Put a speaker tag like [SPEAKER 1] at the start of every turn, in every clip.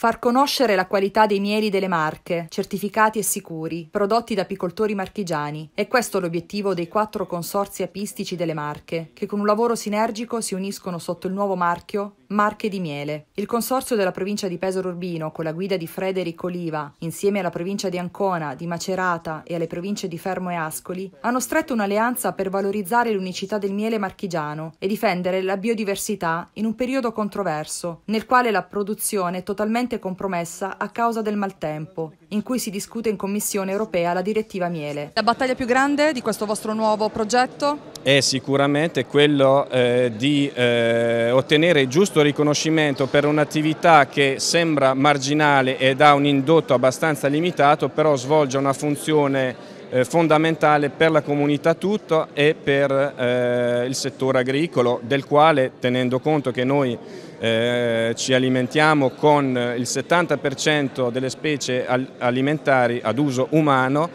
[SPEAKER 1] Far conoscere la qualità dei mieli delle marche, certificati e sicuri, prodotti da apicoltori marchigiani. È questo l'obiettivo dei quattro consorzi apistici delle Marche, che con un lavoro sinergico si uniscono sotto il nuovo marchio Marche di Miele. Il consorzio della provincia di Pesaro Urbino, con la guida di Frederic Oliva, insieme alla provincia di Ancona, di Macerata e alle province di Fermo e Ascoli, hanno stretto un'alleanza per valorizzare l'unicità del miele marchigiano e difendere la biodiversità in un periodo controverso, nel quale la produzione è totalmente compromessa a causa del maltempo, in cui si discute in Commissione europea la direttiva miele. La battaglia più grande di questo vostro nuovo progetto?
[SPEAKER 2] È sicuramente quello eh, di eh, ottenere il giusto giusto riconoscimento per un'attività che sembra marginale ed ha un indotto abbastanza limitato, però svolge una funzione eh, fondamentale per la comunità tutta e per eh, il settore agricolo del quale tenendo conto che noi eh, ci alimentiamo con il 70% delle specie alimentari ad uso umano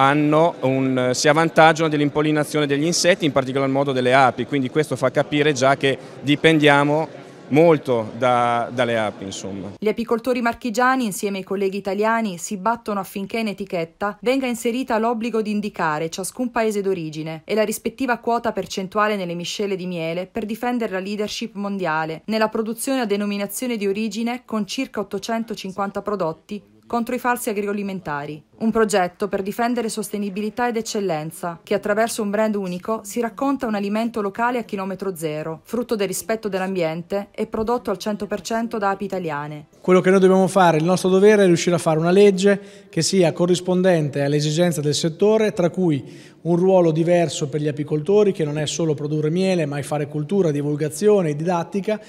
[SPEAKER 2] un, si avvantaggiano dell'impollinazione degli insetti, in particolar modo delle api, quindi questo fa capire già che dipendiamo molto da, dalle api. Insomma.
[SPEAKER 1] Gli apicoltori marchigiani, insieme ai colleghi italiani, si battono affinché in etichetta venga inserita l'obbligo di indicare ciascun paese d'origine e la rispettiva quota percentuale nelle miscele di miele per difendere la leadership mondiale nella produzione a denominazione di origine con circa 850 prodotti contro i falsi agroalimentari, un progetto per difendere sostenibilità ed eccellenza, che attraverso un brand unico si racconta un alimento locale a chilometro zero, frutto del rispetto dell'ambiente e prodotto al 100% da api italiane.
[SPEAKER 3] Quello che noi dobbiamo fare, il nostro dovere è riuscire a fare una legge che sia corrispondente alle esigenze del settore, tra cui un ruolo diverso per gli apicoltori, che non è solo produrre miele, ma è fare cultura, divulgazione, didattica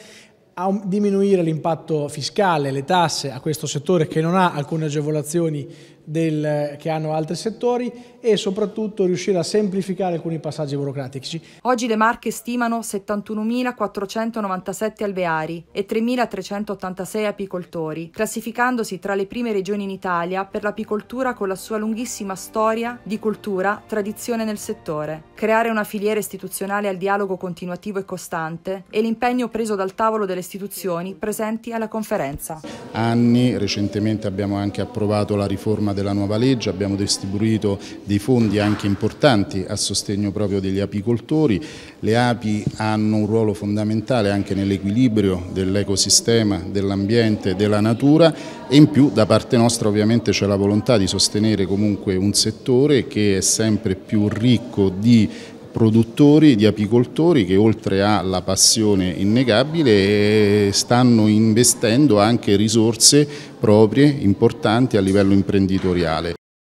[SPEAKER 3] a um, diminuire l'impatto fiscale, le tasse a questo settore che non ha alcune agevolazioni del, che hanno altri settori e soprattutto riuscire a semplificare alcuni passaggi burocratici.
[SPEAKER 1] Oggi le Marche stimano 71.497 alveari e 3.386 apicoltori, classificandosi tra le prime regioni in Italia per l'apicoltura con la sua lunghissima storia di cultura, tradizione nel settore. Creare una filiera istituzionale al dialogo continuativo e costante è l'impegno preso dal tavolo delle istituzioni presenti alla conferenza.
[SPEAKER 4] Anni, recentemente abbiamo anche approvato la riforma della nuova legge abbiamo distribuito dei fondi anche importanti a sostegno proprio degli apicoltori. Le api hanno un ruolo fondamentale anche nell'equilibrio dell'ecosistema, dell'ambiente, della natura e in più da parte nostra ovviamente c'è la volontà di sostenere comunque un settore che è sempre più ricco di produttori, di apicoltori che oltre alla passione innegabile eh, stanno investendo anche risorse proprie importanti a livello imprenditoriale.